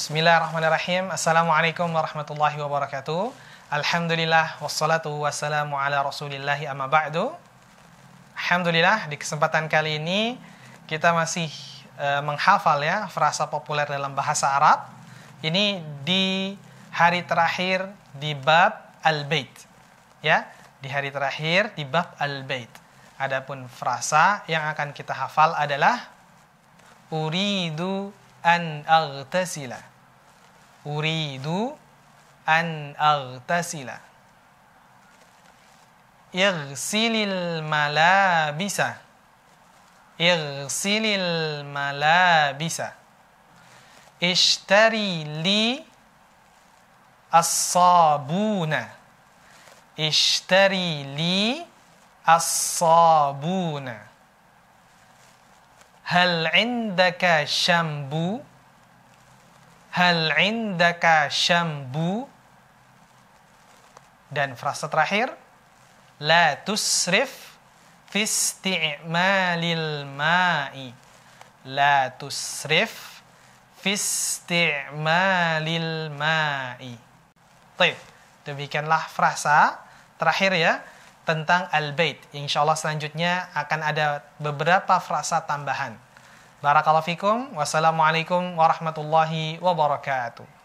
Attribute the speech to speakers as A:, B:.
A: Bismillahirrahmanirrahim. Assalamualaikum warahmatullahi wabarakatuh. Alhamdulillah wassalatu wassalamu ala rasulillahi amma ba'du. Alhamdulillah di kesempatan kali ini kita masih e, menghafal ya frasa populer dalam bahasa Arab. Ini di hari terakhir di bab al-bait. Ya, di hari terakhir di bab al-bait. Adapun frasa yang akan kita hafal adalah uridu أن أغتسل أريد أن أغتسل اغسل الملابس اغسل الملابس اشتري لي الصابون اشتري لي الصابون Hal indaka syambu? Hal indaka syambu? Dan frasa terakhir, la tusrif fi isti'malil ma'i. La tusrif fi isti'malil ma'i. Baik, demikianlah frasa terakhir ya tentang Al-Bait. Insya Allah selanjutnya akan ada beberapa frasa tambahan. Barakallahu fikum. Wassalamualaikum warahmatullahi wabarakatuh.